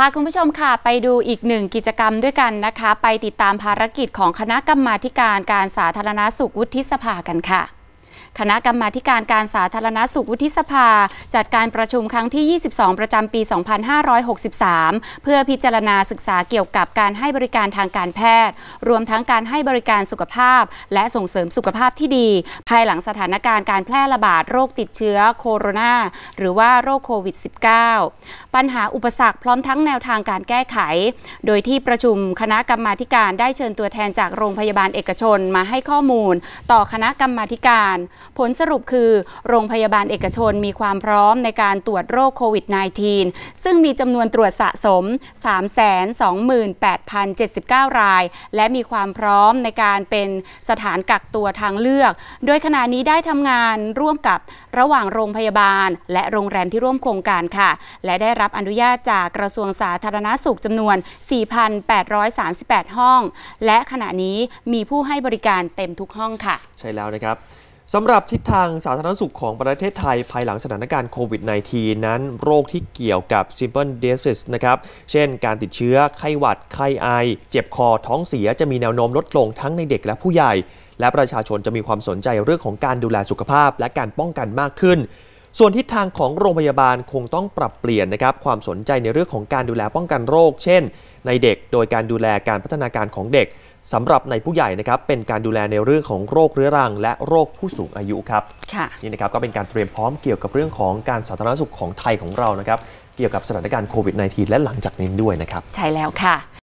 พาคุณผู้ชมค่ะ ไปดูอีกหนึ่งกิจกรรมด้วยกันนะคะ ไปติดตามภารกิจของคณะกรรมาการการสาธารณาสุขวุฒิสภากันค่ะคณะกรรมาการการสาธารณสุขวุฒิสภา จัดการประชุมครั้งที่ 22 ประจำปี 2563 เพื่อพิจารณาศึกษาเกี่ยวกับการให้บริการทางการแพทย์ รวมทั้งการให้บริการสุขภาพและส่งเสริมสุขภาพที่ดี ภายหลังสถานการณ์การแพร่ระบาดโรคติดเชื้อโคโรนาหรือว่าโรคโควิด -19 ปัญหาอุปสรรค พร้อมทั้งแนวทางการแก้ไข โดยที่ประชุมคณะกรรมาการได้เชิญตัวแทนจากโรงพยาบาลเอกชนมาให้ข้อมูล ต่อคณะกรรมาการผลสรุปคือโรงพยาบาลเอกชนมีความพร้อมในการตรวจโรคโควิด -19 ซึ่งมีจำนวนตรวจสะสม 328,079 ราย และมีความพร้อมในการเป็นสถานกักตัวทางเลือก โดยขณะนี้ได้ทำงานร่วมกับระหว่างโรงพยาบาล และโรงแรมที่ร่วมโครงการค่ะ และได้รับอนุญาตจากกระทรวงสาธารณาสุขจำนวน 4,838 ห้อง และขณะนี้มีผู้ให้บริการเต็มทุกห้องค่ะ ใช่แล้วนะครับสำหรับทิศทางสาธารณสุขของประเทศไทยภายหลังสถานการณ์โควิด -19 นั้นโรคที่เกี่ยวกับ simple d i s e a s e นะครับเช่นการติดเชื้อไข้หวัด ไข้ไอ เจ็บคอท้องเสียจะมีแนวโน้มลดลงทั้งในเด็กและผู้ใหญ่ และประชาชนจะมีความสนใจเรื่องของการดูแลสุขภาพและการป้องกันมากขึ้นส่วนทิศทางของโรงพยาบาลคงต้องปรับเปลี่ยนนะครับความสนใจในเรื่องของการดูแลป้องกันโรค เช่น ในเด็กโดยการดูแลการพัฒนาการของเด็กสำหรับในผู้ใหญ่นะครับ เป็นการดูแลในเรื่องของโรคเรื้อรังและโรคผู้สูงอายุครับนี่นะครับก็เป็นการเตรียมพร้อมเกี่ยวกับเรื่องของการสาธารณสุขของไทยของเรานะครับเกี่ยวกับสถานการณ์โควิด -19 และหลังจากนี้ด้วยนะครับ ใช่แล้วค่ะ